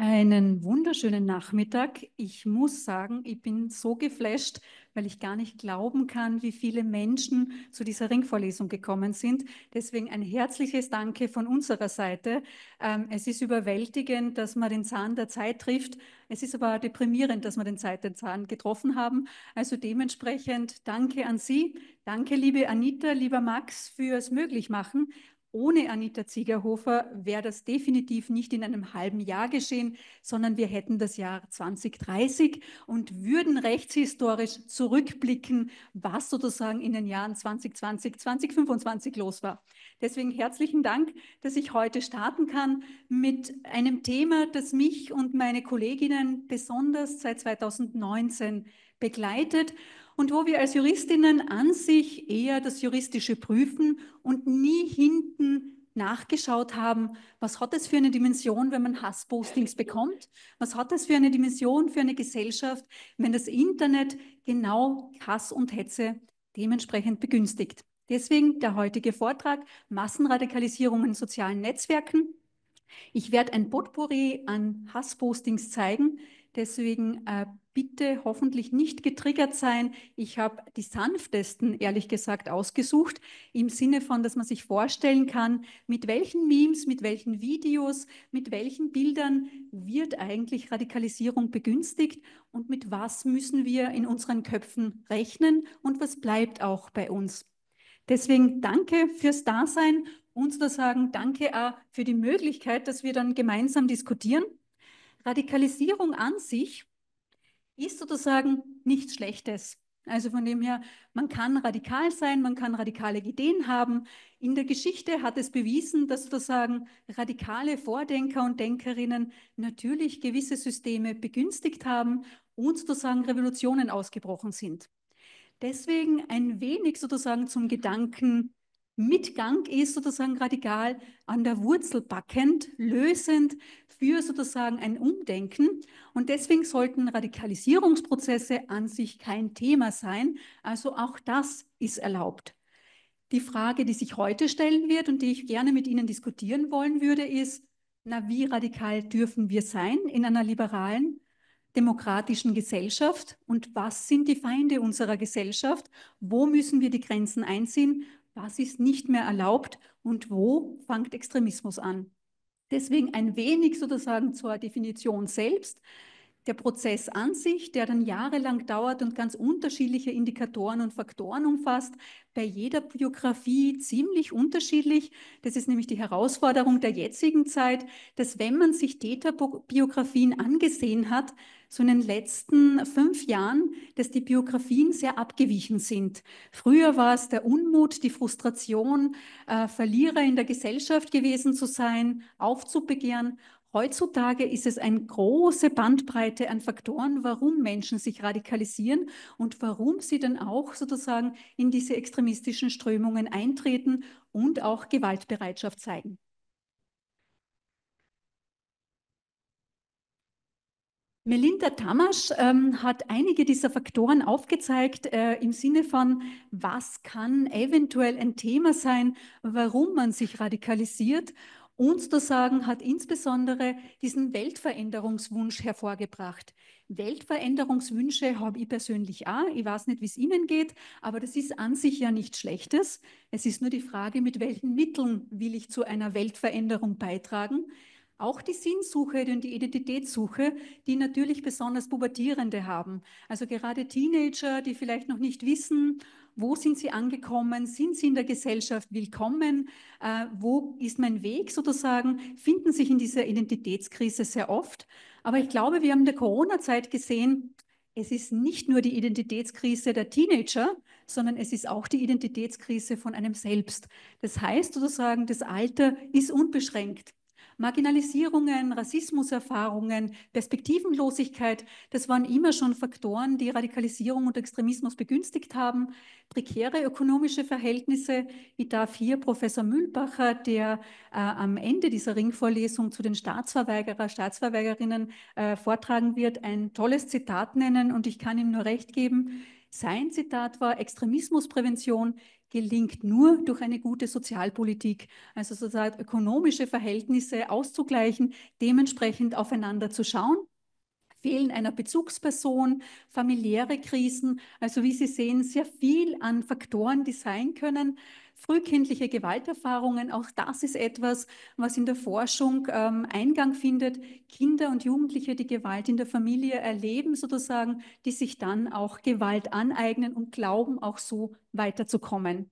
Einen wunderschönen Nachmittag. Ich muss sagen, ich bin so geflasht, weil ich gar nicht glauben kann, wie viele Menschen zu dieser Ringvorlesung gekommen sind. Deswegen ein herzliches Danke von unserer Seite. Ähm, es ist überwältigend, dass man den Zahn der Zeit trifft. Es ist aber deprimierend, dass wir den Zeit der Zahn getroffen haben. Also dementsprechend danke an Sie. Danke, liebe Anita, lieber Max, fürs Möglich machen ohne Anita Ziegerhofer wäre das definitiv nicht in einem halben Jahr geschehen, sondern wir hätten das Jahr 2030 und würden rechtshistorisch zurückblicken, was sozusagen in den Jahren 2020, 2025 los war. Deswegen herzlichen Dank, dass ich heute starten kann mit einem Thema, das mich und meine Kolleginnen besonders seit 2019 begleitet und wo wir als Juristinnen an sich eher das Juristische prüfen und nie hinten nachgeschaut haben, was hat es für eine Dimension, wenn man Hasspostings bekommt? Was hat es für eine Dimension für eine Gesellschaft, wenn das Internet genau Hass und Hetze dementsprechend begünstigt? Deswegen der heutige Vortrag Massenradikalisierung in sozialen Netzwerken. Ich werde ein Potpourri an Hasspostings zeigen, Deswegen äh, bitte hoffentlich nicht getriggert sein. Ich habe die sanftesten, ehrlich gesagt, ausgesucht, im Sinne von, dass man sich vorstellen kann, mit welchen Memes, mit welchen Videos, mit welchen Bildern wird eigentlich Radikalisierung begünstigt und mit was müssen wir in unseren Köpfen rechnen und was bleibt auch bei uns. Deswegen danke fürs Dasein und zu sagen, danke auch äh, für die Möglichkeit, dass wir dann gemeinsam diskutieren. Radikalisierung an sich ist sozusagen nichts Schlechtes. Also von dem her, man kann radikal sein, man kann radikale Ideen haben. In der Geschichte hat es bewiesen, dass sozusagen radikale Vordenker und Denkerinnen natürlich gewisse Systeme begünstigt haben und sozusagen Revolutionen ausgebrochen sind. Deswegen ein wenig sozusagen zum Gedanken Mitgang ist sozusagen radikal an der Wurzel packend, lösend für sozusagen ein Umdenken. Und deswegen sollten Radikalisierungsprozesse an sich kein Thema sein. Also auch das ist erlaubt. Die Frage, die sich heute stellen wird und die ich gerne mit Ihnen diskutieren wollen würde, ist, na, wie radikal dürfen wir sein in einer liberalen, demokratischen Gesellschaft und was sind die Feinde unserer Gesellschaft? Wo müssen wir die Grenzen einziehen? Was ist nicht mehr erlaubt und wo fängt Extremismus an? Deswegen ein wenig sozusagen zur Definition selbst. Der Prozess an sich, der dann jahrelang dauert und ganz unterschiedliche Indikatoren und Faktoren umfasst, bei jeder Biografie ziemlich unterschiedlich. Das ist nämlich die Herausforderung der jetzigen Zeit, dass wenn man sich Täterbiografien angesehen hat, so in den letzten fünf Jahren, dass die Biografien sehr abgewichen sind. Früher war es der Unmut, die Frustration, äh, Verlierer in der Gesellschaft gewesen zu sein, aufzubegehren. Heutzutage ist es eine große Bandbreite an Faktoren, warum Menschen sich radikalisieren und warum sie dann auch sozusagen in diese extremistischen Strömungen eintreten und auch Gewaltbereitschaft zeigen. Melinda Tamasch ähm, hat einige dieser Faktoren aufgezeigt äh, im Sinne von, was kann eventuell ein Thema sein, warum man sich radikalisiert. Uns zu sagen hat insbesondere diesen Weltveränderungswunsch hervorgebracht. Weltveränderungswünsche habe ich persönlich auch. Ich weiß nicht, wie es Ihnen geht, aber das ist an sich ja nichts Schlechtes. Es ist nur die Frage, mit welchen Mitteln will ich zu einer Weltveränderung beitragen. Auch die Sinnsuche und die Identitätssuche, die natürlich besonders Pubertierende haben. Also gerade Teenager, die vielleicht noch nicht wissen, wo sind sie angekommen, sind sie in der Gesellschaft willkommen, äh, wo ist mein Weg sozusagen, finden sich in dieser Identitätskrise sehr oft. Aber ich glaube, wir haben in der Corona-Zeit gesehen, es ist nicht nur die Identitätskrise der Teenager, sondern es ist auch die Identitätskrise von einem selbst. Das heißt sozusagen, das Alter ist unbeschränkt. Marginalisierungen, Rassismuserfahrungen, Perspektivenlosigkeit, das waren immer schon Faktoren, die Radikalisierung und Extremismus begünstigt haben. Prekäre ökonomische Verhältnisse, Ich darf hier Professor Mühlbacher, der äh, am Ende dieser Ringvorlesung zu den Staatsverweigerer, Staatsverweigerinnen äh, vortragen wird, ein tolles Zitat nennen und ich kann ihm nur recht geben. Sein Zitat war, Extremismusprävention gelingt nur durch eine gute Sozialpolitik. Also sozusagen ökonomische Verhältnisse auszugleichen, dementsprechend aufeinander zu schauen. Fehlen einer Bezugsperson, familiäre Krisen, also wie Sie sehen, sehr viel an Faktoren, die sein können frühkindliche Gewalterfahrungen, auch das ist etwas, was in der Forschung ähm, Eingang findet. Kinder und Jugendliche, die Gewalt in der Familie erleben sozusagen, die sich dann auch Gewalt aneignen und glauben, auch so weiterzukommen.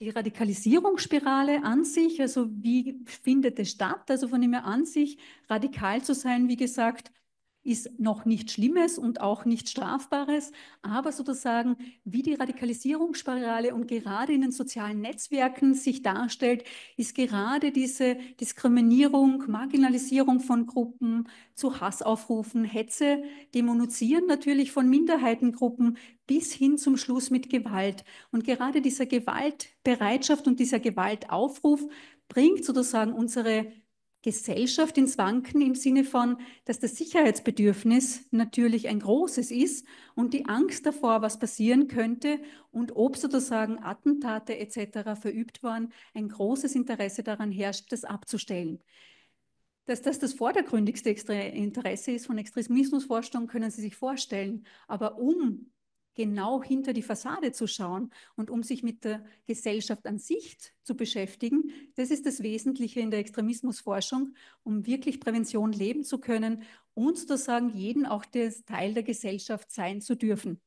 die Radikalisierungsspirale an sich, also wie findet es statt? Also von dem her an sich, radikal zu sein, wie gesagt, ist noch nicht Schlimmes und auch nicht Strafbares, aber sozusagen, wie die Radikalisierungsspirale und gerade in den sozialen Netzwerken sich darstellt, ist gerade diese Diskriminierung, Marginalisierung von Gruppen zu Hassaufrufen, Hetze, Dämonisieren natürlich von Minderheitengruppen bis hin zum Schluss mit Gewalt. Und gerade dieser Gewaltbereitschaft und dieser Gewaltaufruf bringt sozusagen unsere Gesellschaft ins Wanken im Sinne von, dass das Sicherheitsbedürfnis natürlich ein großes ist und die Angst davor, was passieren könnte und ob sozusagen Attentate etc. verübt waren, ein großes Interesse daran herrscht, das abzustellen. Dass das das vordergründigste Interesse ist von Extremismusforschung, können Sie sich vorstellen. Aber um genau hinter die Fassade zu schauen und um sich mit der Gesellschaft an sich zu beschäftigen. Das ist das Wesentliche in der Extremismusforschung, um wirklich Prävention leben zu können und sozusagen jeden auch des Teil der Gesellschaft sein zu dürfen.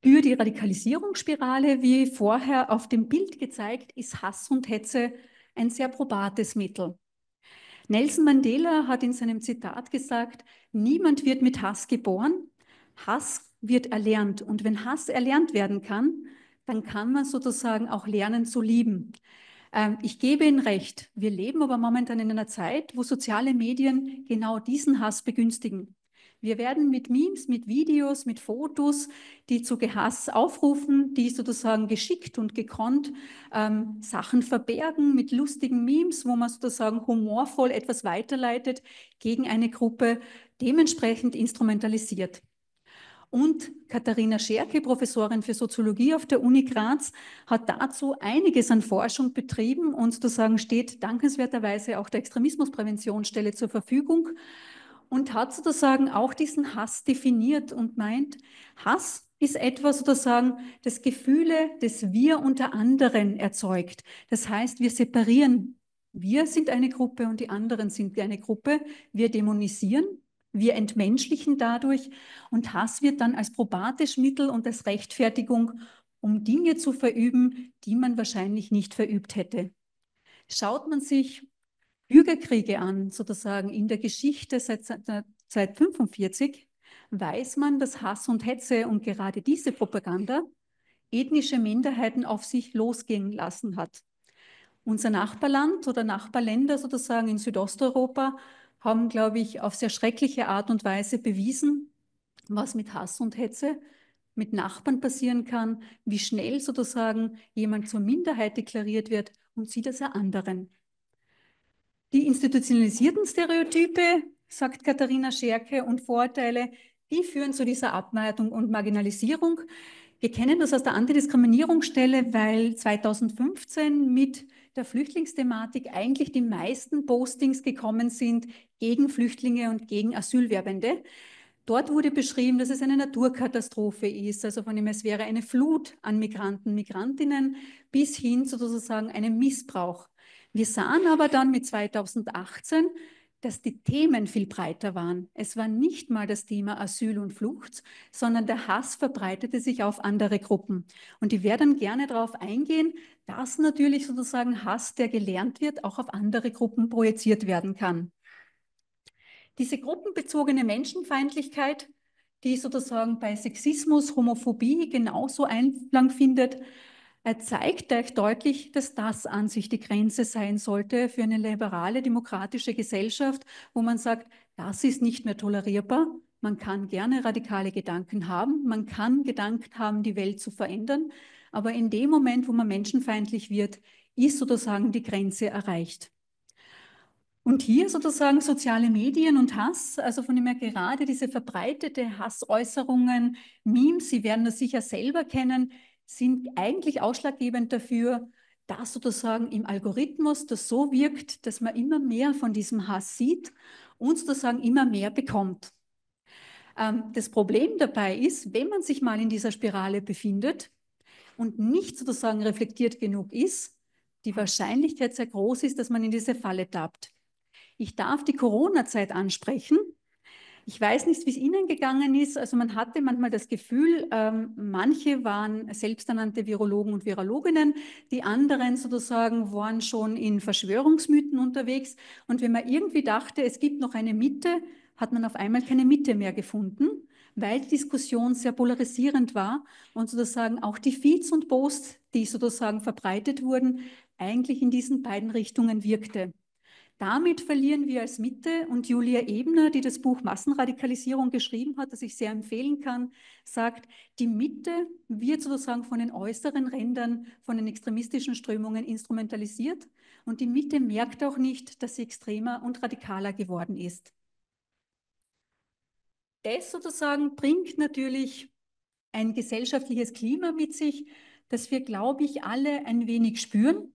Für die Radikalisierungsspirale, wie vorher auf dem Bild gezeigt, ist Hass und Hetze ein sehr probates Mittel. Nelson Mandela hat in seinem Zitat gesagt, niemand wird mit Hass geboren, Hass wird erlernt. Und wenn Hass erlernt werden kann, dann kann man sozusagen auch lernen zu lieben. Ähm, ich gebe Ihnen recht, wir leben aber momentan in einer Zeit, wo soziale Medien genau diesen Hass begünstigen. Wir werden mit Memes, mit Videos, mit Fotos, die zu Gehass aufrufen, die sozusagen geschickt und gekonnt ähm, Sachen verbergen, mit lustigen Memes, wo man sozusagen humorvoll etwas weiterleitet, gegen eine Gruppe dementsprechend instrumentalisiert. Und Katharina Scherke, Professorin für Soziologie auf der Uni Graz, hat dazu einiges an Forschung betrieben und sozusagen steht dankenswerterweise auch der Extremismuspräventionsstelle zur Verfügung und hat sozusagen auch diesen Hass definiert und meint, Hass ist etwas sozusagen, das Gefühle, das wir unter anderen erzeugt. Das heißt, wir separieren. Wir sind eine Gruppe und die anderen sind eine Gruppe. Wir dämonisieren, wir entmenschlichen dadurch und Hass wird dann als probates Mittel und als Rechtfertigung, um Dinge zu verüben, die man wahrscheinlich nicht verübt hätte. Schaut man sich Bürgerkriege an, sozusagen in der Geschichte seit, 1945, äh, weiß man, dass Hass und Hetze und gerade diese Propaganda ethnische Minderheiten auf sich losgehen lassen hat. Unser Nachbarland oder Nachbarländer sozusagen in Südosteuropa haben, glaube ich, auf sehr schreckliche Art und Weise bewiesen, was mit Hass und Hetze mit Nachbarn passieren kann, wie schnell sozusagen jemand zur Minderheit deklariert wird und sie das der anderen. Die institutionalisierten Stereotype, sagt Katharina Scherke, und Vorurteile, die führen zu dieser Abneigung und Marginalisierung. Wir kennen das aus der Antidiskriminierungsstelle, weil 2015 mit der Flüchtlingsthematik eigentlich die meisten Postings gekommen sind gegen Flüchtlinge und gegen Asylwerbende. Dort wurde beschrieben, dass es eine Naturkatastrophe ist, also von dem es wäre eine Flut an Migranten, Migrantinnen bis hin zu sozusagen einem Missbrauch wir sahen aber dann mit 2018, dass die Themen viel breiter waren. Es war nicht mal das Thema Asyl und Flucht, sondern der Hass verbreitete sich auf andere Gruppen. Und ich werde dann gerne darauf eingehen, dass natürlich sozusagen Hass, der gelernt wird, auch auf andere Gruppen projiziert werden kann. Diese gruppenbezogene Menschenfeindlichkeit, die sozusagen bei Sexismus, Homophobie genauso Einklang findet, er zeigt euch deutlich, dass das an sich die Grenze sein sollte für eine liberale demokratische Gesellschaft, wo man sagt, das ist nicht mehr tolerierbar. Man kann gerne radikale Gedanken haben, man kann Gedanken haben, die Welt zu verändern, aber in dem Moment, wo man menschenfeindlich wird, ist sozusagen die Grenze erreicht. Und hier sozusagen soziale Medien und Hass, also von dem her gerade diese verbreitete Hassäußerungen, Memes, Sie werden das sicher selber kennen, sind eigentlich ausschlaggebend dafür, dass sozusagen im Algorithmus das so wirkt, dass man immer mehr von diesem Hass sieht und sozusagen immer mehr bekommt. Ähm, das Problem dabei ist, wenn man sich mal in dieser Spirale befindet und nicht sozusagen reflektiert genug ist, die Wahrscheinlichkeit sehr groß ist, dass man in diese Falle tappt. Ich darf die Corona-Zeit ansprechen, ich weiß nicht, wie es Ihnen gegangen ist. Also man hatte manchmal das Gefühl, ähm, manche waren selbsternannte Virologen und Virologinnen, die anderen sozusagen waren schon in Verschwörungsmythen unterwegs. Und wenn man irgendwie dachte, es gibt noch eine Mitte, hat man auf einmal keine Mitte mehr gefunden, weil die Diskussion sehr polarisierend war und sozusagen auch die Feeds und Posts, die sozusagen verbreitet wurden, eigentlich in diesen beiden Richtungen wirkte. Damit verlieren wir als Mitte und Julia Ebner, die das Buch Massenradikalisierung geschrieben hat, das ich sehr empfehlen kann, sagt, die Mitte wird sozusagen von den äußeren Rändern, von den extremistischen Strömungen instrumentalisiert und die Mitte merkt auch nicht, dass sie extremer und radikaler geworden ist. Das sozusagen bringt natürlich ein gesellschaftliches Klima mit sich, das wir, glaube ich, alle ein wenig spüren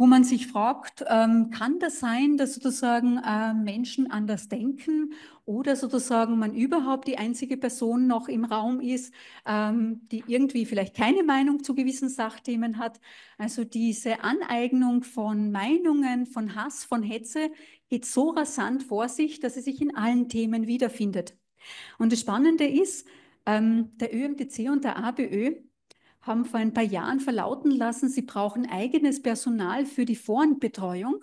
wo man sich fragt, ähm, kann das sein, dass sozusagen äh, Menschen anders denken oder sozusagen man überhaupt die einzige Person noch im Raum ist, ähm, die irgendwie vielleicht keine Meinung zu gewissen Sachthemen hat. Also diese Aneignung von Meinungen, von Hass, von Hetze geht so rasant vor sich, dass sie sich in allen Themen wiederfindet. Und das Spannende ist, ähm, der ÖMTC und der ABÖ haben vor ein paar Jahren verlauten lassen, sie brauchen eigenes Personal für die Forenbetreuung,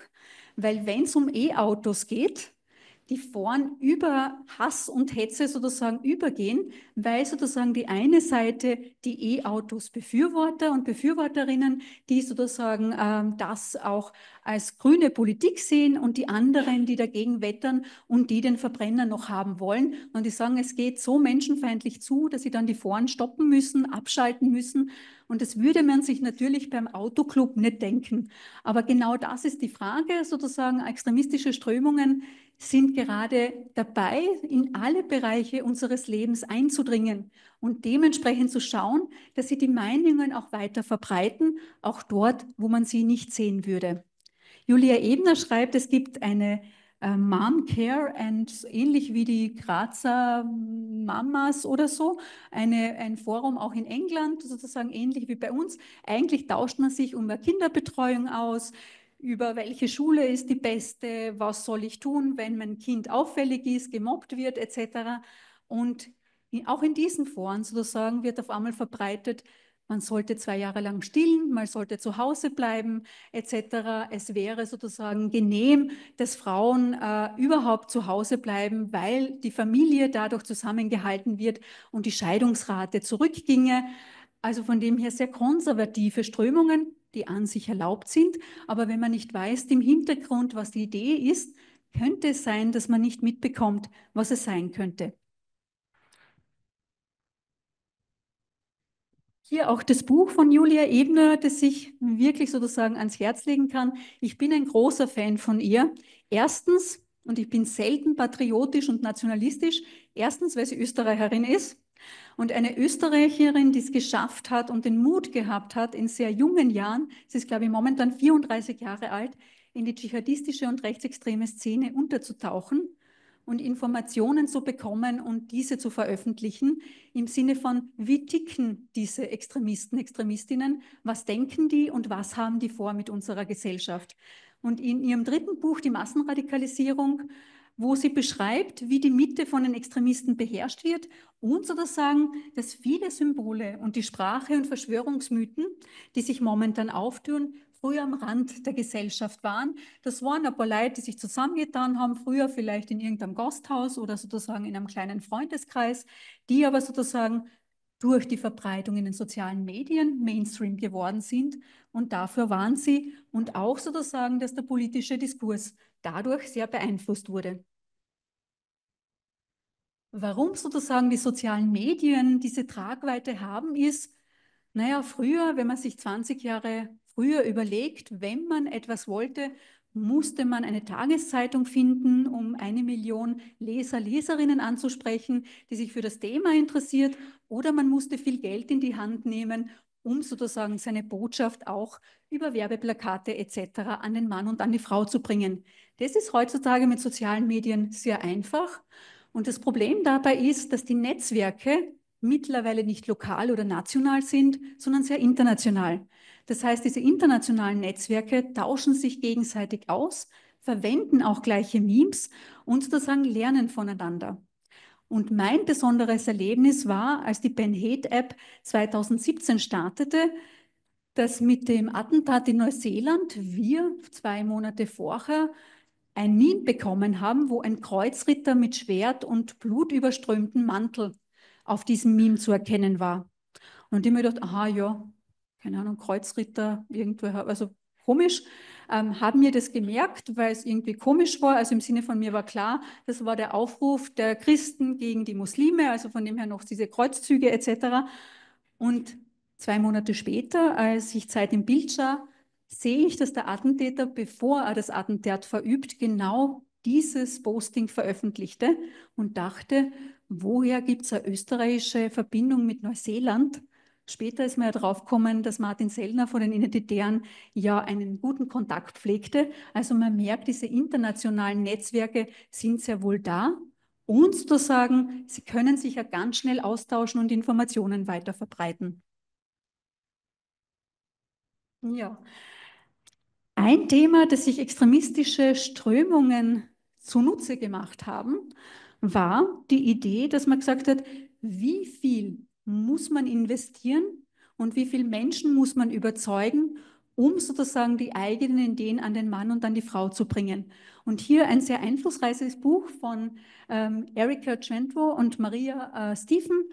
weil wenn es um E-Autos geht, die Foren über Hass und Hetze sozusagen übergehen, weil sozusagen die eine Seite die E-Autos Befürworter und Befürworterinnen, die sozusagen ähm, das auch als grüne Politik sehen und die anderen, die dagegen wettern und die den Verbrenner noch haben wollen. Und die sagen, es geht so menschenfeindlich zu, dass sie dann die Foren stoppen müssen, abschalten müssen. Und das würde man sich natürlich beim Autoclub nicht denken. Aber genau das ist die Frage, sozusagen extremistische Strömungen, sind gerade dabei, in alle Bereiche unseres Lebens einzudringen und dementsprechend zu schauen, dass sie die Meinungen auch weiter verbreiten, auch dort, wo man sie nicht sehen würde. Julia Ebner schreibt, es gibt eine äh, Mom Care und ähnlich wie die Grazer Mamas oder so, eine, ein Forum auch in England, sozusagen ähnlich wie bei uns. Eigentlich tauscht man sich um Kinderbetreuung aus, über welche Schule ist die beste, was soll ich tun, wenn mein Kind auffällig ist, gemobbt wird etc. Und auch in diesen Foren sozusagen wird auf einmal verbreitet, man sollte zwei Jahre lang stillen, man sollte zu Hause bleiben etc. Es wäre sozusagen genehm, dass Frauen äh, überhaupt zu Hause bleiben, weil die Familie dadurch zusammengehalten wird und die Scheidungsrate zurückginge. Also von dem her sehr konservative Strömungen, die an sich erlaubt sind. Aber wenn man nicht weiß im Hintergrund, was die Idee ist, könnte es sein, dass man nicht mitbekommt, was es sein könnte. Hier auch das Buch von Julia Ebner, das ich wirklich sozusagen ans Herz legen kann. Ich bin ein großer Fan von ihr. Erstens, und ich bin selten patriotisch und nationalistisch, erstens, weil sie Österreicherin ist und eine Österreicherin, die es geschafft hat und den Mut gehabt hat, in sehr jungen Jahren, sie ist, glaube ich, momentan 34 Jahre alt, in die dschihadistische und rechtsextreme Szene unterzutauchen und Informationen zu bekommen und diese zu veröffentlichen, im Sinne von, wie ticken diese Extremisten, Extremistinnen, was denken die und was haben die vor mit unserer Gesellschaft. Und in ihrem dritten Buch, Die Massenradikalisierung, wo sie beschreibt, wie die Mitte von den Extremisten beherrscht wird und sozusagen, dass viele Symbole und die Sprache und Verschwörungsmythen, die sich momentan auftun, früher am Rand der Gesellschaft waren. Das waren ein paar Leute, die sich zusammengetan haben, früher vielleicht in irgendeinem Gasthaus oder sozusagen in einem kleinen Freundeskreis, die aber sozusagen durch die Verbreitung in den sozialen Medien Mainstream geworden sind. Und dafür waren sie und auch sozusagen, dass der politische Diskurs dadurch sehr beeinflusst wurde. Warum sozusagen die sozialen Medien diese Tragweite haben, ist, naja, früher, wenn man sich 20 Jahre früher überlegt, wenn man etwas wollte, musste man eine Tageszeitung finden, um eine Million Leser, Leserinnen anzusprechen, die sich für das Thema interessiert, oder man musste viel Geld in die Hand nehmen, um sozusagen seine Botschaft auch über Werbeplakate etc. an den Mann und an die Frau zu bringen. Das ist heutzutage mit sozialen Medien sehr einfach. Und das Problem dabei ist, dass die Netzwerke mittlerweile nicht lokal oder national sind, sondern sehr international. Das heißt, diese internationalen Netzwerke tauschen sich gegenseitig aus, verwenden auch gleiche Memes und sozusagen lernen voneinander. Und mein besonderes Erlebnis war, als die Ben Hate App 2017 startete, dass mit dem Attentat in Neuseeland wir zwei Monate vorher ein Meme bekommen haben, wo ein Kreuzritter mit Schwert und blutüberströmten Mantel auf diesem Meme zu erkennen war. Und ich mir gedacht, aha, ja, keine Ahnung, Kreuzritter, irgendwo, also komisch ähm, habe mir das gemerkt, weil es irgendwie komisch war. Also im Sinne von mir war klar, das war der Aufruf der Christen gegen die Muslime, also von dem her noch diese Kreuzzüge etc. Und zwei Monate später, als ich Zeit im Bild sah, sehe ich, dass der Attentäter, bevor er das Attentat verübt, genau dieses Posting veröffentlichte und dachte, woher gibt es eine österreichische Verbindung mit Neuseeland? Später ist man ja draufgekommen, dass Martin Sellner von den Identitären ja einen guten Kontakt pflegte. Also man merkt, diese internationalen Netzwerke sind sehr wohl da. Und zu sagen, sie können sich ja ganz schnell austauschen und Informationen weiter verbreiten. Ja. Ein Thema, das sich extremistische Strömungen zunutze gemacht haben, war die Idee, dass man gesagt hat, wie viel muss man investieren und wie viele Menschen muss man überzeugen, um sozusagen die eigenen Ideen an den Mann und an die Frau zu bringen. Und hier ein sehr einflussreiches Buch von ähm, Erika Trentwo und Maria äh, Stephen,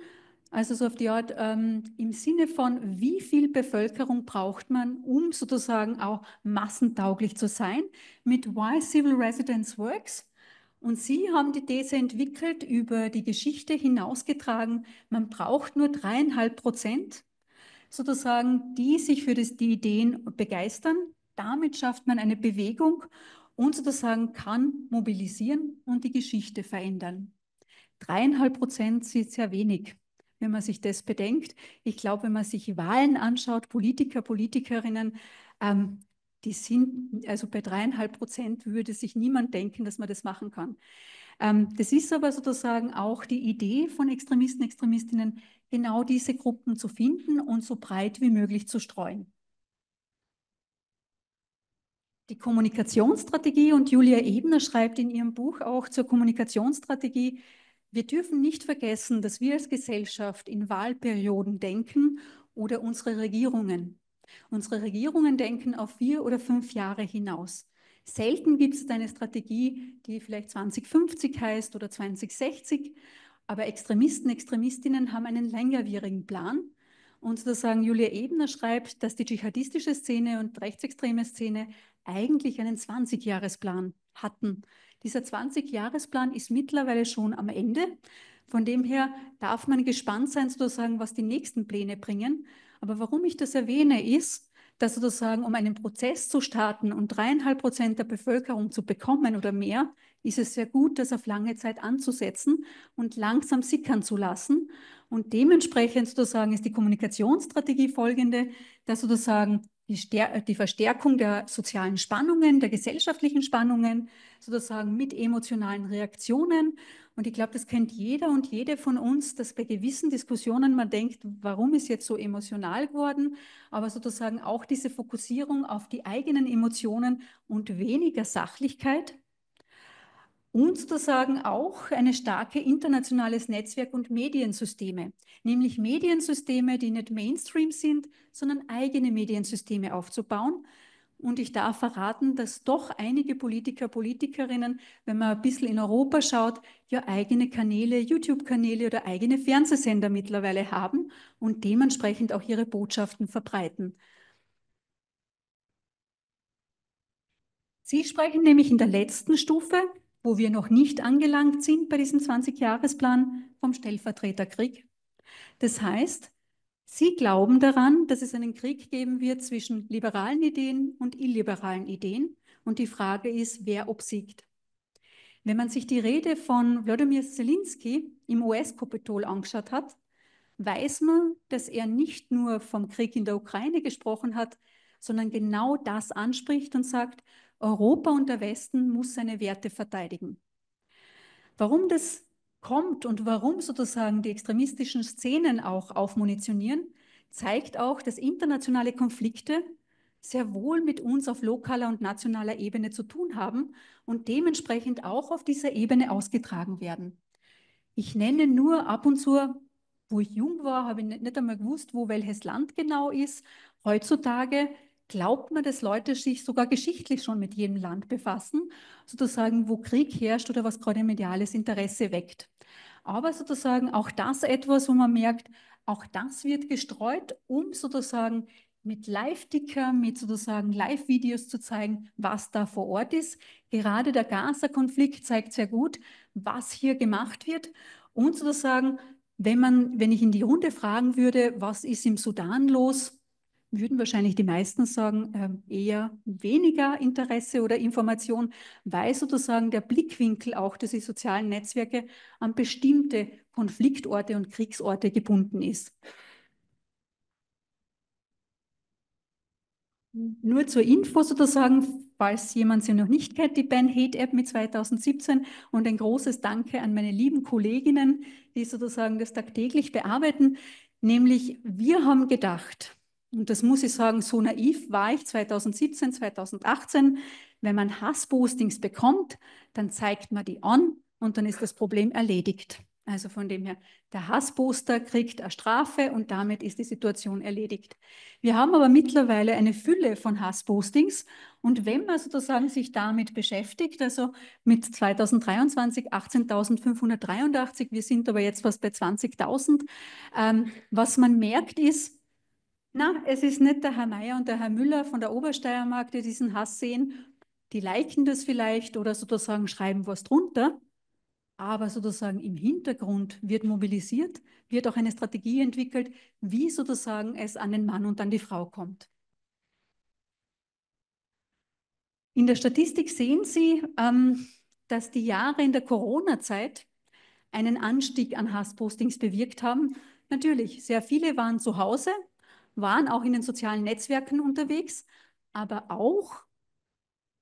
also so auf die Art ähm, im Sinne von, wie viel Bevölkerung braucht man, um sozusagen auch massentauglich zu sein, mit Why Civil Residence Works. Und sie haben die These entwickelt, über die Geschichte hinausgetragen, man braucht nur dreieinhalb Prozent, sozusagen, die sich für das, die Ideen begeistern. Damit schafft man eine Bewegung und sozusagen kann mobilisieren und die Geschichte verändern. Dreieinhalb Prozent sind sehr wenig wenn man sich das bedenkt. Ich glaube, wenn man sich Wahlen anschaut, Politiker, Politikerinnen, ähm, die sind, also bei dreieinhalb Prozent würde sich niemand denken, dass man das machen kann. Ähm, das ist aber sozusagen auch die Idee von Extremisten, Extremistinnen, genau diese Gruppen zu finden und so breit wie möglich zu streuen. Die Kommunikationsstrategie und Julia Ebner schreibt in ihrem Buch auch zur Kommunikationsstrategie, wir dürfen nicht vergessen, dass wir als Gesellschaft in Wahlperioden denken oder unsere Regierungen. Unsere Regierungen denken auf vier oder fünf Jahre hinaus. Selten gibt es eine Strategie, die vielleicht 2050 heißt oder 2060, aber Extremisten, Extremistinnen haben einen längerwierigen Plan. Und sozusagen Julia Ebner schreibt, dass die dschihadistische Szene und rechtsextreme Szene eigentlich einen 20 jahres plan hatten. Dieser 20 jahres plan ist mittlerweile schon am Ende. Von dem her darf man gespannt sein, sozusagen, was die nächsten Pläne bringen. Aber warum ich das erwähne, ist, dass sozusagen, um einen Prozess zu starten und dreieinhalb Prozent der Bevölkerung zu bekommen oder mehr, ist es sehr gut, das auf lange Zeit anzusetzen und langsam sickern zu lassen. Und dementsprechend sozusagen ist die Kommunikationsstrategie folgende, dass sozusagen die, äh, die Verstärkung der sozialen Spannungen, der gesellschaftlichen Spannungen, sozusagen mit emotionalen Reaktionen. Und ich glaube, das kennt jeder und jede von uns, dass bei gewissen Diskussionen man denkt, warum ist jetzt so emotional geworden? Aber sozusagen auch diese Fokussierung auf die eigenen Emotionen und weniger Sachlichkeit und sozusagen auch eine starke internationales Netzwerk und Mediensysteme, nämlich Mediensysteme, die nicht Mainstream sind, sondern eigene Mediensysteme aufzubauen. Und ich darf verraten, dass doch einige Politiker, Politikerinnen, wenn man ein bisschen in Europa schaut, ja eigene Kanäle, YouTube-Kanäle oder eigene Fernsehsender mittlerweile haben und dementsprechend auch ihre Botschaften verbreiten. Sie sprechen nämlich in der letzten Stufe wo wir noch nicht angelangt sind bei diesem 20-Jahres-Plan vom Stellvertreterkrieg. Das heißt, Sie glauben daran, dass es einen Krieg geben wird zwischen liberalen Ideen und illiberalen Ideen. Und die Frage ist, wer obsiegt. Wenn man sich die Rede von Wladimir Zelensky im US-Kapitol angeschaut hat, weiß man, dass er nicht nur vom Krieg in der Ukraine gesprochen hat, sondern genau das anspricht und sagt, Europa und der Westen muss seine Werte verteidigen. Warum das kommt und warum sozusagen die extremistischen Szenen auch aufmunitionieren, zeigt auch, dass internationale Konflikte sehr wohl mit uns auf lokaler und nationaler Ebene zu tun haben und dementsprechend auch auf dieser Ebene ausgetragen werden. Ich nenne nur ab und zu, wo ich jung war, habe ich nicht einmal gewusst, wo welches Land genau ist. Heutzutage glaubt man, dass Leute sich sogar geschichtlich schon mit jedem Land befassen, sozusagen, wo Krieg herrscht oder was gerade mediales Interesse weckt. Aber sozusagen auch das etwas, wo man merkt, auch das wird gestreut, um sozusagen mit Live-Ticker, mit sozusagen Live-Videos zu zeigen, was da vor Ort ist. Gerade der Gaza-Konflikt zeigt sehr gut, was hier gemacht wird. Und sozusagen, wenn man, wenn ich in die Runde fragen würde, was ist im Sudan los, würden wahrscheinlich die meisten sagen, ähm, eher weniger Interesse oder Information, weil sozusagen der Blickwinkel auch durch die sozialen Netzwerke an bestimmte Konfliktorte und Kriegsorte gebunden ist. Nur zur Info sozusagen, falls jemand sie noch nicht kennt, die Ben Hate App mit 2017 und ein großes Danke an meine lieben Kolleginnen, die sozusagen das tagtäglich bearbeiten. Nämlich, wir haben gedacht, und das muss ich sagen, so naiv war ich 2017, 2018. Wenn man Hasspostings bekommt, dann zeigt man die an und dann ist das Problem erledigt. Also von dem her, der Hassposter kriegt eine Strafe und damit ist die Situation erledigt. Wir haben aber mittlerweile eine Fülle von Hasspostings und wenn man sozusagen sich damit beschäftigt, also mit 2023 18.583, wir sind aber jetzt fast bei 20.000, ähm, was man merkt ist, na, es ist nicht der Herr Meier und der Herr Müller von der Obersteiermark, die diesen Hass sehen. Die liken das vielleicht oder sozusagen schreiben was drunter. Aber sozusagen im Hintergrund wird mobilisiert, wird auch eine Strategie entwickelt, wie sozusagen es an den Mann und an die Frau kommt. In der Statistik sehen Sie, ähm, dass die Jahre in der Corona-Zeit einen Anstieg an Hasspostings bewirkt haben. Natürlich, sehr viele waren zu Hause, waren auch in den sozialen Netzwerken unterwegs, aber auch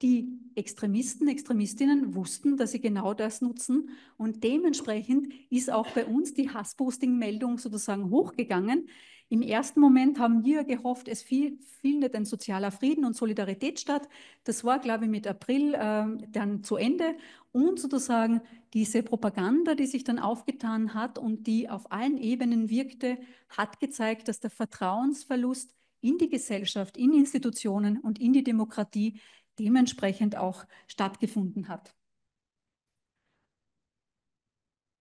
die Extremisten, Extremistinnen wussten, dass sie genau das nutzen und dementsprechend ist auch bei uns die Hassposting-Meldung sozusagen hochgegangen, im ersten Moment haben wir gehofft, es findet ein sozialer Frieden und Solidarität statt. Das war, glaube ich, mit April äh, dann zu Ende. Und sozusagen diese Propaganda, die sich dann aufgetan hat und die auf allen Ebenen wirkte, hat gezeigt, dass der Vertrauensverlust in die Gesellschaft, in Institutionen und in die Demokratie dementsprechend auch stattgefunden hat.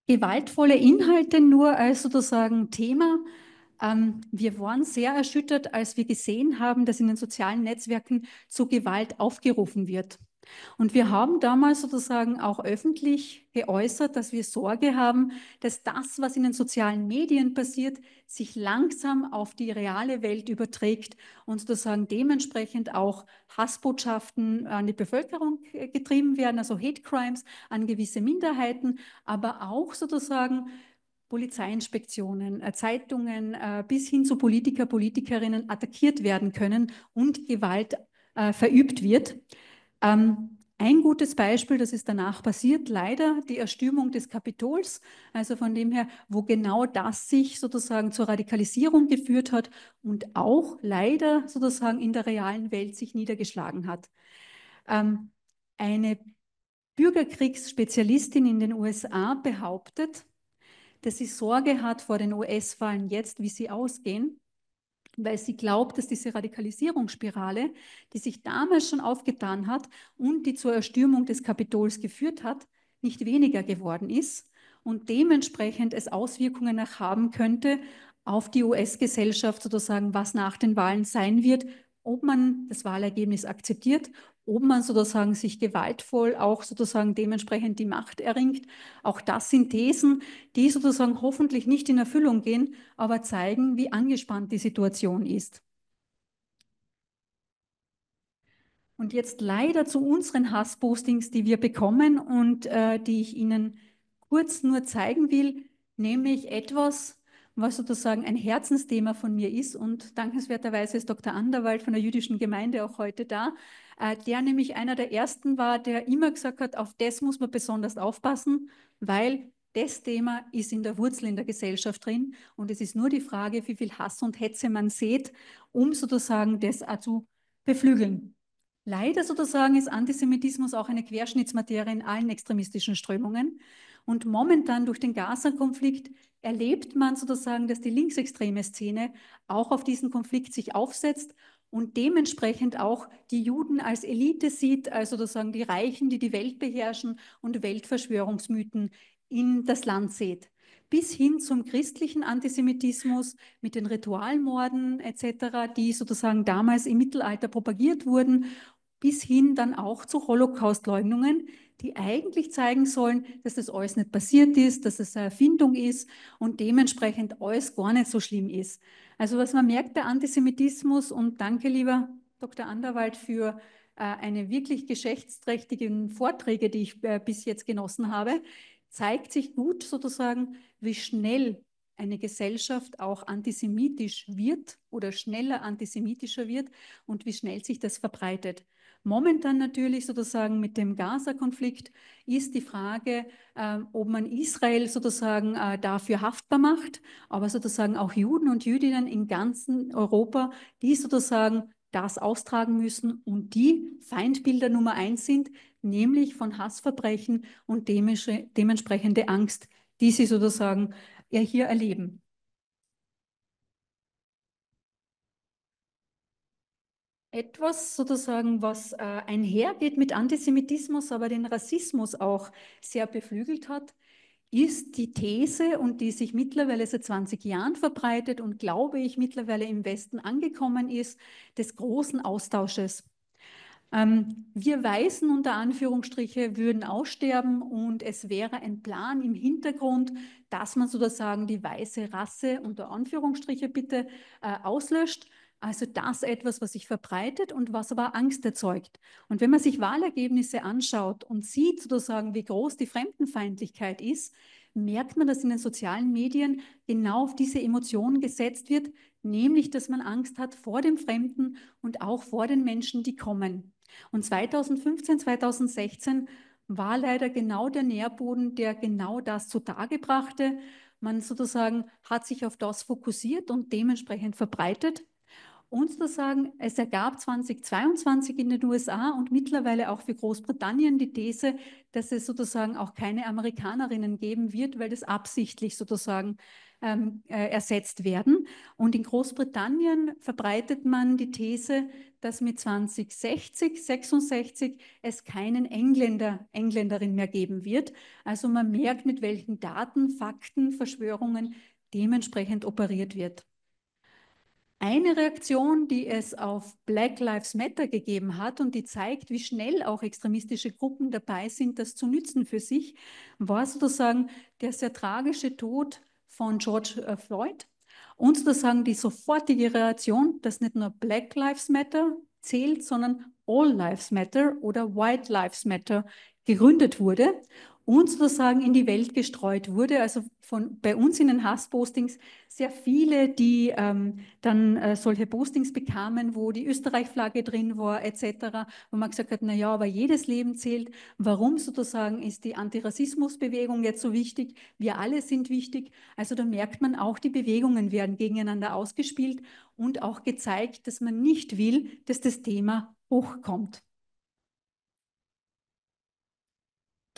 Gewaltvolle Inhalte nur als sozusagen Thema. Ähm, wir waren sehr erschüttert, als wir gesehen haben, dass in den sozialen Netzwerken zu Gewalt aufgerufen wird. Und wir haben damals sozusagen auch öffentlich geäußert, dass wir Sorge haben, dass das, was in den sozialen Medien passiert, sich langsam auf die reale Welt überträgt und sozusagen dementsprechend auch Hassbotschaften an die Bevölkerung getrieben werden, also Hate Crimes an gewisse Minderheiten, aber auch sozusagen Polizeiinspektionen, äh, Zeitungen äh, bis hin zu Politiker, Politikerinnen attackiert werden können und Gewalt äh, verübt wird. Ähm, ein gutes Beispiel, das ist danach passiert, leider die Erstürmung des Kapitols, also von dem her, wo genau das sich sozusagen zur Radikalisierung geführt hat und auch leider sozusagen in der realen Welt sich niedergeschlagen hat. Ähm, eine Bürgerkriegsspezialistin in den USA behauptet, dass sie Sorge hat vor den US-Wahlen jetzt, wie sie ausgehen, weil sie glaubt, dass diese Radikalisierungsspirale, die sich damals schon aufgetan hat und die zur Erstürmung des Kapitols geführt hat, nicht weniger geworden ist und dementsprechend es Auswirkungen nach haben könnte auf die US-Gesellschaft sozusagen, was nach den Wahlen sein wird, ob man das Wahlergebnis akzeptiert ob man sozusagen sich gewaltvoll auch sozusagen dementsprechend die Macht erringt. Auch das sind Thesen, die sozusagen hoffentlich nicht in Erfüllung gehen, aber zeigen, wie angespannt die Situation ist. Und jetzt leider zu unseren Hasspostings, die wir bekommen und äh, die ich Ihnen kurz nur zeigen will, nämlich etwas, was sozusagen ein Herzensthema von mir ist. Und dankenswerterweise ist Dr. Anderwald von der jüdischen Gemeinde auch heute da, äh, der nämlich einer der ersten war, der immer gesagt hat, auf das muss man besonders aufpassen, weil das Thema ist in der Wurzel in der Gesellschaft drin und es ist nur die Frage, wie viel Hass und Hetze man sieht, um sozusagen das auch zu beflügeln. Leider sozusagen ist Antisemitismus auch eine Querschnittsmaterie in allen extremistischen Strömungen. Und momentan durch den Gaza-Konflikt erlebt man sozusagen, dass die linksextreme Szene auch auf diesen Konflikt sich aufsetzt und dementsprechend auch die Juden als Elite sieht, also sozusagen die Reichen, die die Welt beherrschen und Weltverschwörungsmythen in das Land sieht. Bis hin zum christlichen Antisemitismus mit den Ritualmorden etc., die sozusagen damals im Mittelalter propagiert wurden bis hin dann auch zu Holocaust-Leugnungen, die eigentlich zeigen sollen, dass das alles nicht passiert ist, dass es eine Erfindung ist und dementsprechend alles gar nicht so schlimm ist. Also was man merkt, der Antisemitismus und danke lieber Dr. Anderwald für äh, eine wirklich geschäftsträchtige Vorträge, die ich äh, bis jetzt genossen habe, zeigt sich gut sozusagen, wie schnell eine Gesellschaft auch antisemitisch wird oder schneller antisemitischer wird und wie schnell sich das verbreitet. Momentan natürlich sozusagen mit dem Gaza-Konflikt ist die Frage, äh, ob man Israel sozusagen äh, dafür haftbar macht, aber sozusagen auch Juden und Jüdinnen in ganzen Europa, die sozusagen das austragen müssen und die Feindbilder Nummer eins sind, nämlich von Hassverbrechen und dementsprechende Angst, die sie sozusagen äh, hier erleben. etwas sozusagen, was äh, einhergeht mit Antisemitismus, aber den Rassismus auch sehr beflügelt hat, ist die These und die sich mittlerweile seit 20 Jahren verbreitet und glaube ich mittlerweile im Westen angekommen ist, des großen Austausches. Ähm, wir Weißen unter Anführungsstriche würden aussterben und es wäre ein Plan im Hintergrund, dass man sozusagen die weiße Rasse unter Anführungsstriche bitte äh, auslöscht also das etwas, was sich verbreitet und was aber Angst erzeugt. Und wenn man sich Wahlergebnisse anschaut und sieht sozusagen, wie groß die Fremdenfeindlichkeit ist, merkt man, dass in den sozialen Medien genau auf diese Emotionen gesetzt wird, nämlich dass man Angst hat vor dem Fremden und auch vor den Menschen, die kommen. Und 2015, 2016 war leider genau der Nährboden, der genau das zutage brachte. Man sozusagen hat sich auf das fokussiert und dementsprechend verbreitet und das sagen, es ergab 2022 in den USA und mittlerweile auch für Großbritannien die These, dass es sozusagen auch keine Amerikanerinnen geben wird, weil das absichtlich sozusagen ähm, äh, ersetzt werden. Und in Großbritannien verbreitet man die These, dass mit 2060, 66 es keinen Engländer, Engländerin mehr geben wird. Also man merkt, mit welchen Daten, Fakten, Verschwörungen dementsprechend operiert wird. Eine Reaktion, die es auf Black Lives Matter gegeben hat und die zeigt, wie schnell auch extremistische Gruppen dabei sind, das zu nützen für sich, war sozusagen der sehr tragische Tod von George äh, Floyd und sozusagen die sofortige Reaktion, dass nicht nur Black Lives Matter zählt, sondern All Lives Matter oder White Lives Matter gegründet wurde und sozusagen in die Welt gestreut wurde. Also von, bei uns in den Hasspostings sehr viele, die ähm, dann äh, solche Postings bekamen, wo die Österreich-Flagge drin war etc., wo man gesagt hat, naja, aber jedes Leben zählt. Warum sozusagen ist die Antirassismusbewegung jetzt so wichtig? Wir alle sind wichtig. Also da merkt man auch, die Bewegungen werden gegeneinander ausgespielt und auch gezeigt, dass man nicht will, dass das Thema hochkommt.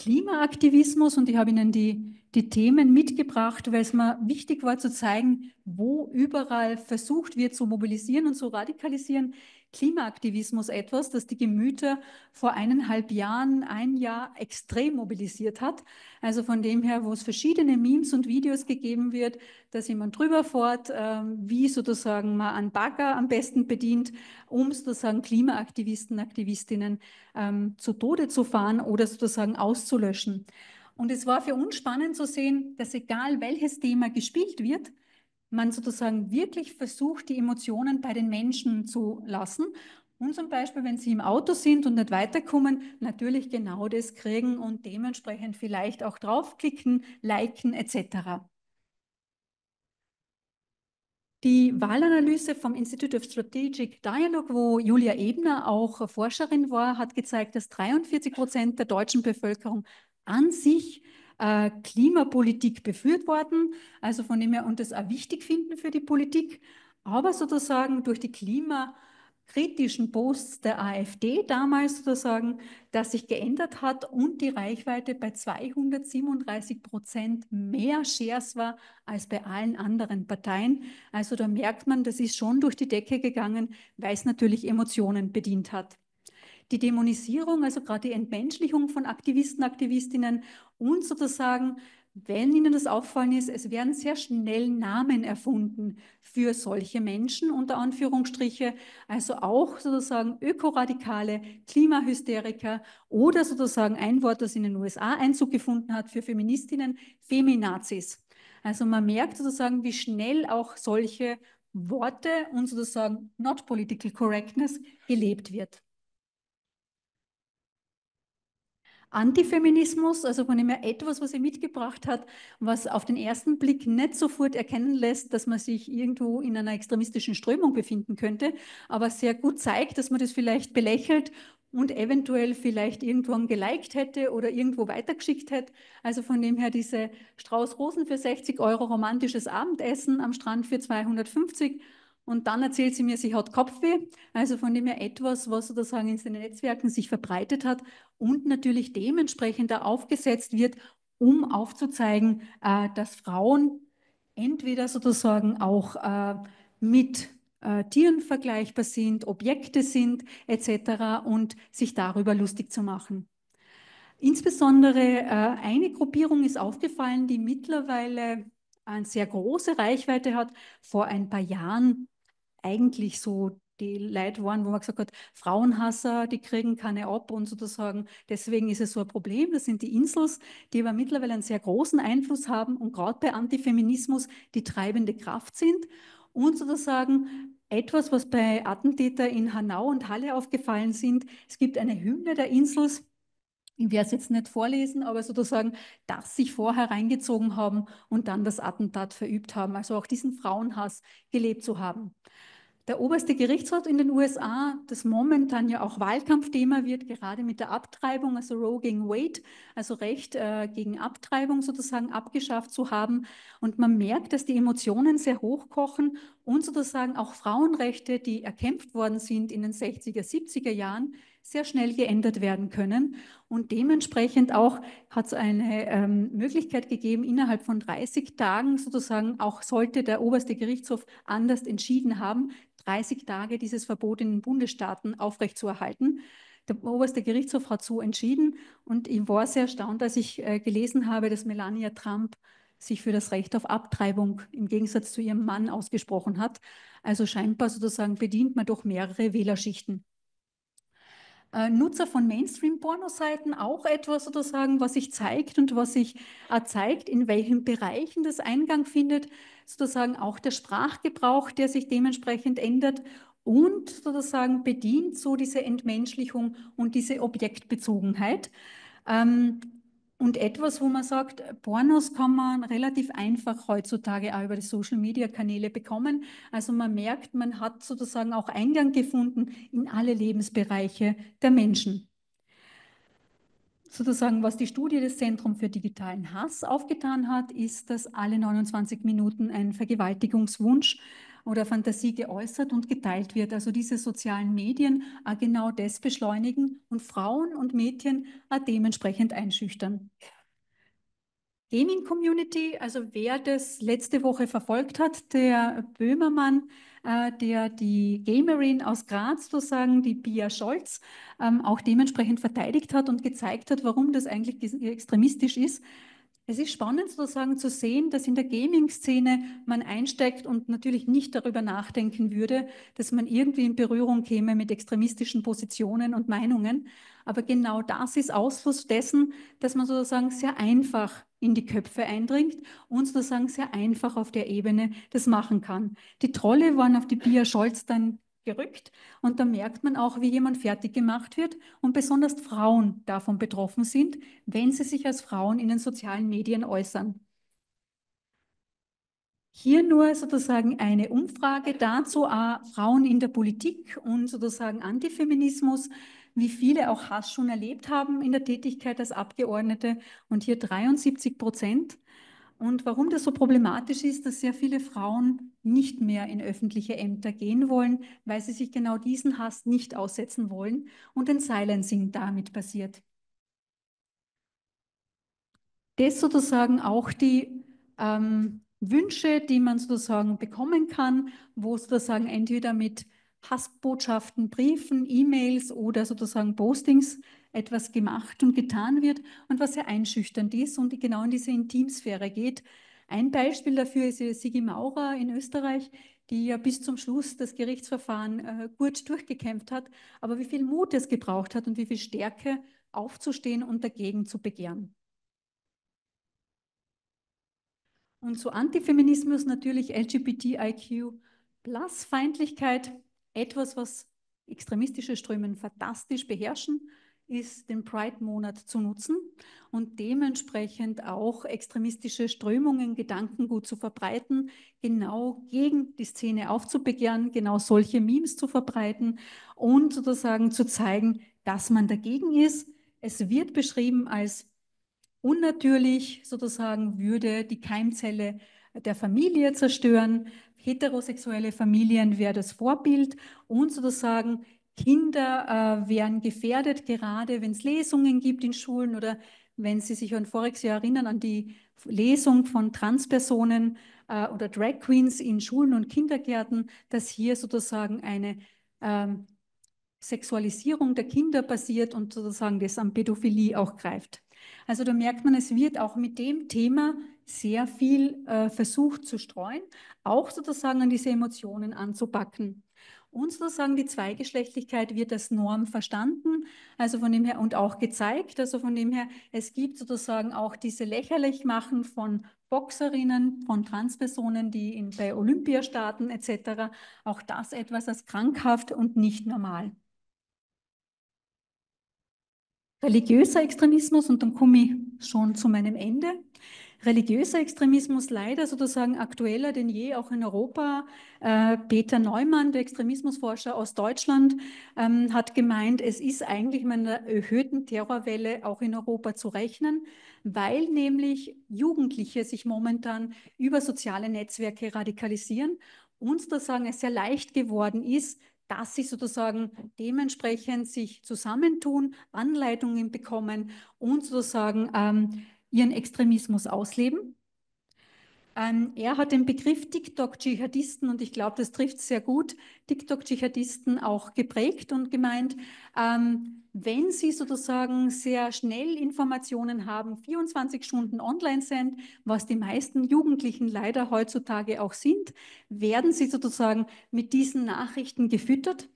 Klimaaktivismus und ich habe Ihnen die, die Themen mitgebracht, weil es mir wichtig war zu zeigen, wo überall versucht wird zu mobilisieren und zu radikalisieren, Klimaaktivismus etwas, das die Gemüter vor eineinhalb Jahren, ein Jahr extrem mobilisiert hat. Also von dem her, wo es verschiedene Memes und Videos gegeben wird, dass jemand drüber fährt, ähm, wie sozusagen man einen Bagger am besten bedient, um sozusagen Klimaaktivisten, Aktivistinnen ähm, zu Tode zu fahren oder sozusagen auszulöschen. Und es war für uns spannend zu sehen, dass egal welches Thema gespielt wird, man sozusagen wirklich versucht, die Emotionen bei den Menschen zu lassen. Und zum Beispiel, wenn sie im Auto sind und nicht weiterkommen, natürlich genau das kriegen und dementsprechend vielleicht auch draufklicken, liken etc. Die Wahlanalyse vom Institute of Strategic Dialogue, wo Julia Ebner auch Forscherin war, hat gezeigt, dass 43 Prozent der deutschen Bevölkerung an sich äh, Klimapolitik geführt worden. Also von dem her und das auch wichtig finden für die Politik. Aber sozusagen durch die klimakritischen Posts der AfD damals sozusagen, dass sich geändert hat und die Reichweite bei 237 Prozent mehr Shares war als bei allen anderen Parteien. Also da merkt man, das ist schon durch die Decke gegangen, weil es natürlich Emotionen bedient hat die Dämonisierung, also gerade die Entmenschlichung von Aktivisten, Aktivistinnen und sozusagen, wenn Ihnen das auffallen ist, es werden sehr schnell Namen erfunden für solche Menschen unter Anführungsstriche, also auch sozusagen Ökoradikale, Klimahysteriker oder sozusagen ein Wort, das in den USA Einzug gefunden hat für Feministinnen, Feminazis. Also man merkt sozusagen, wie schnell auch solche Worte und sozusagen Not Political Correctness gelebt wird. Antifeminismus, also von dem her etwas, was sie mitgebracht hat, was auf den ersten Blick nicht sofort erkennen lässt, dass man sich irgendwo in einer extremistischen Strömung befinden könnte, aber sehr gut zeigt, dass man das vielleicht belächelt und eventuell vielleicht irgendwann geliked hätte oder irgendwo weitergeschickt hätte. Also von dem her diese Strauß Rosen für 60 Euro romantisches Abendessen am Strand für 250 und dann erzählt sie mir, sie hat Kopfweh, also von dem her etwas, was sozusagen in den Netzwerken sich verbreitet hat und natürlich dementsprechend da aufgesetzt wird, um aufzuzeigen, äh, dass Frauen entweder sozusagen auch äh, mit äh, Tieren vergleichbar sind, Objekte sind etc. und sich darüber lustig zu machen. Insbesondere äh, eine Gruppierung ist aufgefallen, die mittlerweile eine sehr große Reichweite hat. Vor ein paar Jahren eigentlich so die Leute waren, wo man gesagt hat, Frauenhasser, die kriegen keine ab und sozusagen, deswegen ist es so ein Problem. Das sind die Insels, die aber mittlerweile einen sehr großen Einfluss haben und gerade bei Antifeminismus die treibende Kraft sind und sozusagen etwas, was bei Attentäter in Hanau und Halle aufgefallen sind. Es gibt eine Hymne der Insels, ich werde es jetzt nicht vorlesen, aber sozusagen, dass sich vorher reingezogen haben und dann das Attentat verübt haben, also auch diesen Frauenhass gelebt zu haben. Der oberste Gerichtsrat in den USA, das momentan ja auch Wahlkampfthema wird, gerade mit der Abtreibung, also Roe gegen Wade, also Recht äh, gegen Abtreibung sozusagen abgeschafft zu haben. Und man merkt, dass die Emotionen sehr hoch kochen und sozusagen auch Frauenrechte, die erkämpft worden sind in den 60er, 70er Jahren, sehr schnell geändert werden können. Und dementsprechend auch hat es eine ähm, Möglichkeit gegeben, innerhalb von 30 Tagen sozusagen, auch sollte der oberste Gerichtshof anders entschieden haben, 30 Tage dieses Verbot in den Bundesstaaten aufrechtzuerhalten. Der oberste Gerichtshof hat so entschieden und ich war sehr erstaunt, als ich äh, gelesen habe, dass Melania Trump sich für das Recht auf Abtreibung im Gegensatz zu ihrem Mann ausgesprochen hat. Also scheinbar sozusagen bedient man doch mehrere Wählerschichten. Äh, Nutzer von Mainstream-Porno-Seiten auch etwas sozusagen, was sich zeigt und was sich äh, zeigt, in welchen Bereichen das Eingang findet, sozusagen auch der Sprachgebrauch, der sich dementsprechend ändert und sozusagen bedient so diese Entmenschlichung und diese Objektbezogenheit. Ähm, und etwas, wo man sagt, Pornos kann man relativ einfach heutzutage auch über die Social-Media-Kanäle bekommen. Also man merkt, man hat sozusagen auch Eingang gefunden in alle Lebensbereiche der Menschen. Sozusagen, was die Studie des Zentrum für digitalen Hass aufgetan hat, ist, dass alle 29 Minuten ein Vergewaltigungswunsch oder Fantasie geäußert und geteilt wird. Also diese sozialen Medien äh, genau das beschleunigen und Frauen und Mädchen äh, dementsprechend einschüchtern. Gaming Community, also wer das letzte Woche verfolgt hat, der Böhmermann, äh, der die Gamerin aus Graz sozusagen, die Pia Scholz, ähm, auch dementsprechend verteidigt hat und gezeigt hat, warum das eigentlich extremistisch ist, es ist spannend sozusagen zu sehen, dass in der Gaming-Szene man einsteigt und natürlich nicht darüber nachdenken würde, dass man irgendwie in Berührung käme mit extremistischen Positionen und Meinungen. Aber genau das ist Ausfluss dessen, dass man sozusagen sehr einfach in die Köpfe eindringt und sozusagen sehr einfach auf der Ebene das machen kann. Die Trolle waren auf die Pia Scholz dann gerückt. Und da merkt man auch, wie jemand fertig gemacht wird und besonders Frauen davon betroffen sind, wenn sie sich als Frauen in den sozialen Medien äußern. Hier nur sozusagen eine Umfrage dazu, Frauen in der Politik und sozusagen Antifeminismus, wie viele auch Hass schon erlebt haben in der Tätigkeit als Abgeordnete. Und hier 73 Prozent und warum das so problematisch ist, dass sehr viele Frauen nicht mehr in öffentliche Ämter gehen wollen, weil sie sich genau diesen Hass nicht aussetzen wollen und ein Silencing damit passiert. Das sozusagen auch die ähm, Wünsche, die man sozusagen bekommen kann, wo sozusagen entweder mit Hassbotschaften, Briefen, E-Mails oder sozusagen Postings etwas gemacht und getan wird und was sehr einschüchternd ist und genau in diese Intimsphäre geht. Ein Beispiel dafür ist Sigi Maurer in Österreich, die ja bis zum Schluss das Gerichtsverfahren äh, gut durchgekämpft hat, aber wie viel Mut es gebraucht hat und wie viel Stärke aufzustehen und dagegen zu begehren. Und zu Antifeminismus natürlich LGBTIQ plus Feindlichkeit, etwas, was extremistische Strömen fantastisch beherrschen ist, den Pride-Monat zu nutzen und dementsprechend auch extremistische Strömungen, Gedankengut zu verbreiten, genau gegen die Szene aufzubegehren, genau solche Memes zu verbreiten und sozusagen zu zeigen, dass man dagegen ist. Es wird beschrieben als unnatürlich, sozusagen würde die Keimzelle der Familie zerstören. Heterosexuelle Familien wäre das Vorbild und sozusagen Kinder äh, wären gefährdet, gerade wenn es Lesungen gibt in Schulen oder wenn Sie sich an voriges Jahr erinnern, an die Lesung von Transpersonen äh, oder Drag Queens in Schulen und Kindergärten, dass hier sozusagen eine ähm, Sexualisierung der Kinder passiert und sozusagen das an Pädophilie auch greift. Also da merkt man, es wird auch mit dem Thema sehr viel äh, versucht zu streuen, auch sozusagen an diese Emotionen anzupacken und sozusagen die Zweigeschlechtlichkeit wird als Norm verstanden, also von dem her und auch gezeigt, also von dem her, es gibt sozusagen auch diese Lächerlichmachen von Boxerinnen, von Transpersonen, die in, bei Olympia starten etc. Auch das etwas als krankhaft und nicht normal. Religiöser Extremismus und dann komme ich schon zu meinem Ende religiöser Extremismus leider sozusagen aktueller denn je, auch in Europa. Äh, Peter Neumann, der Extremismusforscher aus Deutschland, ähm, hat gemeint, es ist eigentlich mit einer erhöhten Terrorwelle auch in Europa zu rechnen, weil nämlich Jugendliche sich momentan über soziale Netzwerke radikalisieren und sozusagen es sehr leicht geworden ist, dass sie sozusagen dementsprechend sich zusammentun, Anleitungen bekommen und sozusagen ähm, ihren Extremismus ausleben. Ähm, er hat den Begriff TikTok-Dschihadisten, und ich glaube, das trifft sehr gut, TikTok-Dschihadisten auch geprägt und gemeint, ähm, wenn sie sozusagen sehr schnell Informationen haben, 24 Stunden online sind, was die meisten Jugendlichen leider heutzutage auch sind, werden sie sozusagen mit diesen Nachrichten gefüttert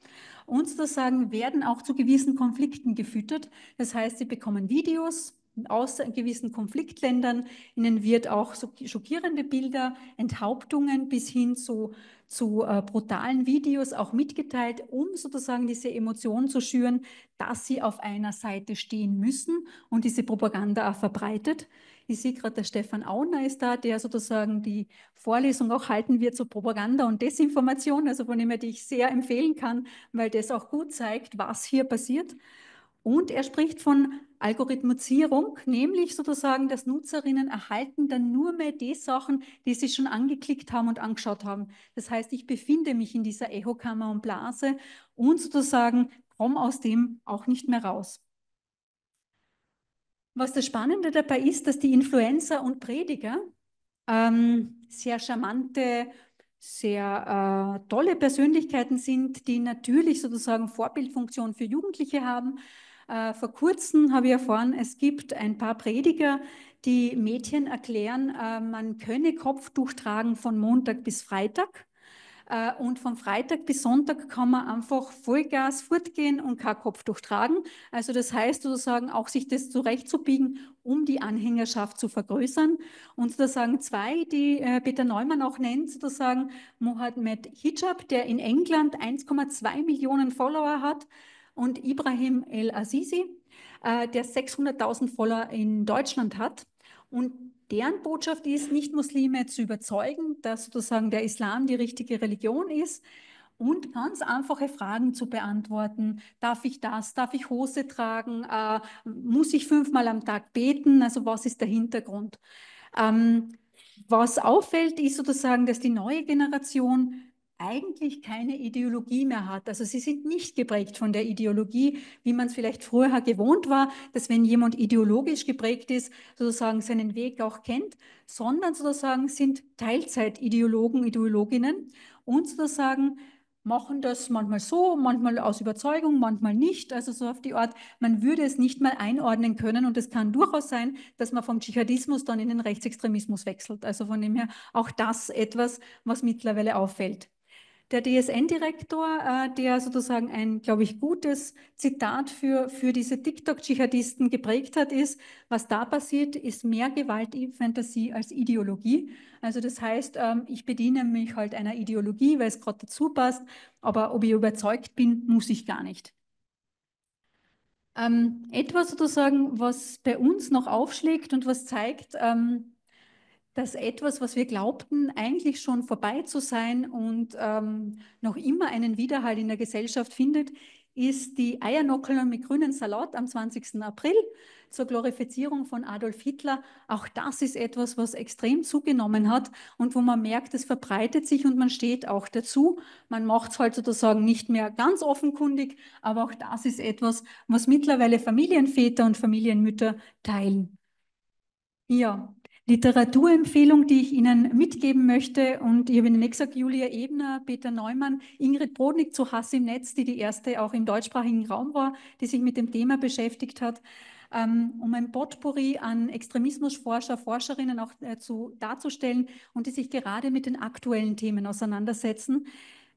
und sozusagen werden auch zu gewissen Konflikten gefüttert. Das heißt, sie bekommen Videos, aus gewissen Konfliktländern. Ihnen wird auch so schockierende Bilder, Enthauptungen bis hin zu, zu äh, brutalen Videos auch mitgeteilt, um sozusagen diese Emotionen zu schüren, dass sie auf einer Seite stehen müssen und diese Propaganda auch verbreitet. Ich sehe gerade, der Stefan Auner ist da, der sozusagen die Vorlesung auch halten wird zur Propaganda und Desinformation, also von dem er die ich sehr empfehlen kann, weil das auch gut zeigt, was hier passiert. Und er spricht von Algorithmisierung, nämlich sozusagen, dass Nutzerinnen erhalten dann nur mehr die Sachen, die sie schon angeklickt haben und angeschaut haben. Das heißt, ich befinde mich in dieser Echokammer und Blase und sozusagen komme aus dem auch nicht mehr raus. Was das Spannende dabei ist, dass die Influencer und Prediger ähm, sehr charmante, sehr äh, tolle Persönlichkeiten sind, die natürlich sozusagen Vorbildfunktion für Jugendliche haben, äh, vor kurzem habe ich erfahren, es gibt ein paar Prediger, die Mädchen erklären, äh, man könne Kopftuch tragen von Montag bis Freitag. Äh, und von Freitag bis Sonntag kann man einfach Vollgas fortgehen und kein Kopftuch tragen. Also das heißt sozusagen auch sich das zurechtzubiegen, um die Anhängerschaft zu vergrößern. Und sozusagen zwei, die äh, Peter Neumann auch nennt, sozusagen Mohammed Hijab, der in England 1,2 Millionen Follower hat, und Ibrahim El-Azizi, äh, der 600.000 Follower in Deutschland hat. Und deren Botschaft ist, Nicht-Muslime zu überzeugen, dass sozusagen der Islam die richtige Religion ist und ganz einfache Fragen zu beantworten. Darf ich das? Darf ich Hose tragen? Äh, muss ich fünfmal am Tag beten? Also was ist der Hintergrund? Ähm, was auffällt, ist sozusagen, dass die neue Generation eigentlich keine Ideologie mehr hat. Also sie sind nicht geprägt von der Ideologie, wie man es vielleicht früher gewohnt war, dass wenn jemand ideologisch geprägt ist, sozusagen seinen Weg auch kennt, sondern sozusagen sind Teilzeitideologen, Ideologinnen und sozusagen machen das manchmal so, manchmal aus Überzeugung, manchmal nicht. Also so auf die Art, man würde es nicht mal einordnen können. Und es kann durchaus sein, dass man vom Dschihadismus dann in den Rechtsextremismus wechselt. Also von dem her auch das etwas, was mittlerweile auffällt. Der DSN-Direktor, äh, der sozusagen ein, glaube ich, gutes Zitat für, für diese TikTok-Dschihadisten geprägt hat, ist, was da passiert, ist mehr Gewaltfantasie als Ideologie. Also das heißt, ähm, ich bediene mich halt einer Ideologie, weil es gerade dazu passt, aber ob ich überzeugt bin, muss ich gar nicht. Ähm, etwas sozusagen, was bei uns noch aufschlägt und was zeigt, ähm, dass etwas, was wir glaubten, eigentlich schon vorbei zu sein und ähm, noch immer einen Widerhall in der Gesellschaft findet, ist die Eiernockel mit grünen Salat am 20. April zur Glorifizierung von Adolf Hitler. Auch das ist etwas, was extrem zugenommen hat und wo man merkt, es verbreitet sich und man steht auch dazu. Man macht es halt sozusagen nicht mehr ganz offenkundig, aber auch das ist etwas, was mittlerweile Familienväter und Familienmütter teilen. Ja, Literaturempfehlung, die ich Ihnen mitgeben möchte. Und ich habe Ihnen gesagt, Julia Ebner, Peter Neumann, Ingrid Brodnik zu Hass im Netz, die die erste auch im deutschsprachigen Raum war, die sich mit dem Thema beschäftigt hat, ähm, um ein Potpourri an Extremismusforscher, Forscherinnen auch äh, zu, darzustellen und die sich gerade mit den aktuellen Themen auseinandersetzen.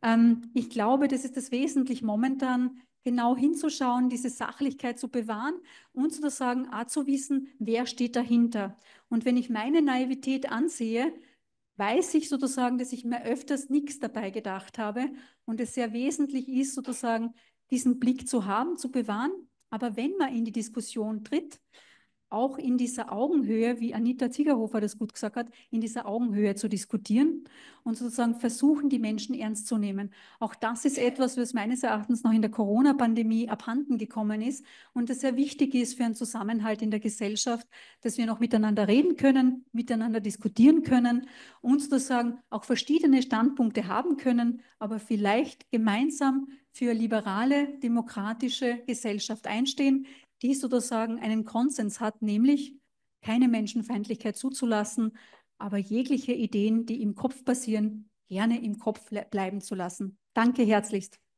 Ähm, ich glaube, das ist das Wesentliche momentan, genau hinzuschauen, diese Sachlichkeit zu bewahren und sozusagen auch zu wissen, wer steht dahinter. Und wenn ich meine Naivität ansehe, weiß ich sozusagen, dass ich mir öfters nichts dabei gedacht habe und es sehr wesentlich ist, sozusagen diesen Blick zu haben, zu bewahren. Aber wenn man in die Diskussion tritt, auch in dieser Augenhöhe, wie Anita Ziegerhofer das gut gesagt hat, in dieser Augenhöhe zu diskutieren und sozusagen versuchen, die Menschen ernst zu nehmen. Auch das ist etwas, was meines Erachtens noch in der Corona-Pandemie abhanden gekommen ist und das sehr wichtig ist für einen Zusammenhalt in der Gesellschaft, dass wir noch miteinander reden können, miteinander diskutieren können und sozusagen auch verschiedene Standpunkte haben können, aber vielleicht gemeinsam für liberale, demokratische Gesellschaft einstehen, die sozusagen einen Konsens hat, nämlich keine Menschenfeindlichkeit zuzulassen, aber jegliche Ideen, die im Kopf passieren, gerne im Kopf bleiben zu lassen. Danke herzlichst.